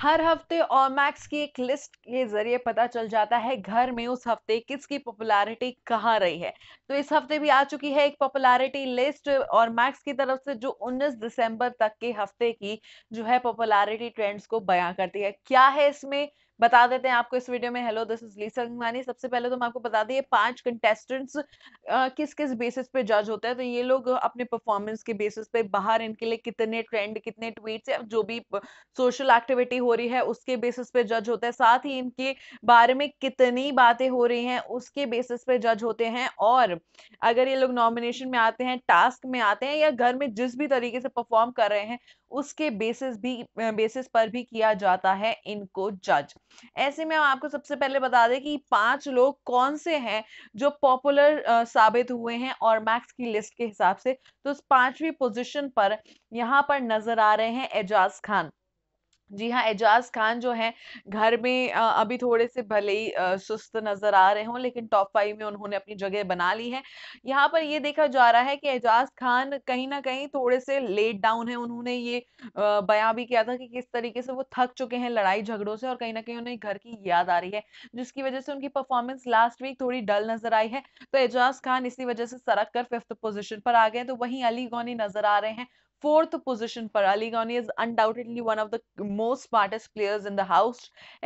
हर हफ्ते मैक्स की एक लिस्ट के जरिए पता चल जाता है घर में उस हफ्ते किसकी पॉपुलैरिटी कहाँ रही है तो इस हफ्ते भी आ चुकी है एक पॉपुलैरिटी लिस्ट और मैक्स की तरफ से जो 19 दिसंबर तक के हफ्ते की जो है पॉपुलैरिटी ट्रेंड्स को बयां करती है क्या है इसमें बता देते हैं आपको इस वीडियो में hello this is Lisa Gangwani सबसे पहले तो हम आपको बता दें पांच कंटेस्टेंट्स किस किस बेसिस पे जज होते हैं तो ये लोग अपने परफॉर्मेंस के बेसिस पे बाहर इनके लिए कितने ट्रेंड कितने ट्वीट्स या जो भी सोशल एक्टिविटी हो रही है उसके बेसिस पे जज होता है साथ ही इनके बारे में कितनी बातें हो रही हैं उसके बेसिस पे जज होते हैं और अगर ये लोग नॉमिनेशन में आते हैं टास्क में आते हैं या घर में जिस भी तरीके से परफॉर्म कर रहे हैं उसके बेसिस भी बेसिस पर भी किया जाता है इनको जज ऐसे में हम आपको सबसे पहले बता दें कि पांच लोग कौन से हैं जो पॉपुलर साबित हुए हैं और मैक्स की लिस्ट के हिसाब से तो उस पांचवी पोजीशन पर यहाँ पर नजर आ रहे हैं एजाज खान जी हाँ, एजाज़ खान जो है घर में अभी थोड़े-से भले ही सुस्त नज़र आ रहे हों लेकिन टॉप फाइव में उन्होंने अपनी जगह बना ली है। यहाँ पर ये देखा जा रहा है कि एजाज़ खान कहीं ना कहीं थोड़े-से लेट डाउन है उन्होंने ये बयां भी किया था कि किस तरीके से वो थक चुके हैं लड़ाई-झगड़ों से और कहीं ना कहीं उन्हें घर की याद आ रही है, जिसकी वज़ह से उनकी परफ़ॉर्मेंस लास्ट वीक थोड़ी डल नज़र आई है। तो एजाज़ खान इसी वज़ह से सड़क कर फिफ्थ पोजिशन पर आ गए तो वहीं अली गौनी नज़र आ रहे हैं। फोर्थ पोजिशन पर Ali Goni is undoubtedly one of the most smartest players in the house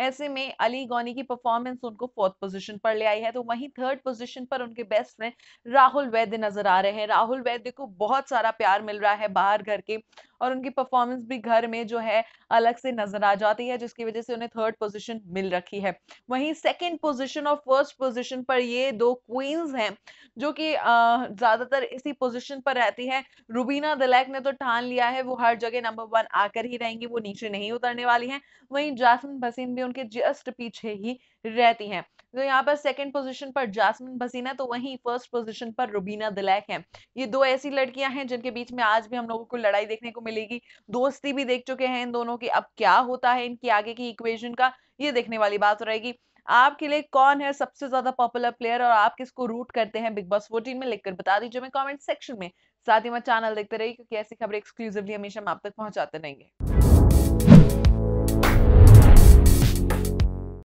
ऐसे में अली गौनी की परफॉर्मेंस उनको फोर्थ पोजीशन पर ले आई है तो वहीं थर्ड पोजीशन पर उनके बेस्ट फ्रेंड राहुल वैद्य नजर आ रहे हैं राहुल वैद्य को बहुत सारा प्यार मिल रहा है बाहर घर के और उनकी परफॉर्मेंस भी घर में जो है अलग से नजर आ जाती है जिसकी वजह से उन्हें थर्ड पोजिशन मिल रखी है वहीं सेकेंड पोजिशन और फर्स्ट पोजिशन पर ये दो क्वींस हैं जो कि ज्यादातर इसी पोजिशन पर रहती है रूबीना दलैक ने तो ठान लिया है वो हर जगह नंबर वन आकर ही रहेंगी वो नीचे नहीं उतरने वाली हैं वहीं जासमिन भसीन भी उनके जस्ट पीछे ही रहती हैं तो यहाँ पर सेकंड पोजीशन पर जासमिन बसीना तो वहीं फर्स्ट पोजीशन पर रुबीना दिलैक हैं ये दो ऐसी लड़कियां हैं जिनके बीच में आज भी हम लोगों को लड़ाई देखने को मिलेगी दोस्ती भी देख चुके हैं इन दोनों की अब क्या होता है इनकी आगे की इक्वेशन का ये देखने वाली बात रहेगी आपके लिए कौन है सबसे ज्यादा पॉपुलर प्लेयर और आप किसको रूट करते हैं बिग बॉस फोर्टीन में लिखकर बता दीजिए हमें कॉमेंट सेक्शन में साथ ही मैं चैनल देखते रहिए क्योंकि ऐसी खबरें एक्सक्लूसिवली हमेशा हम आप तक पहुंचाते रहेंगे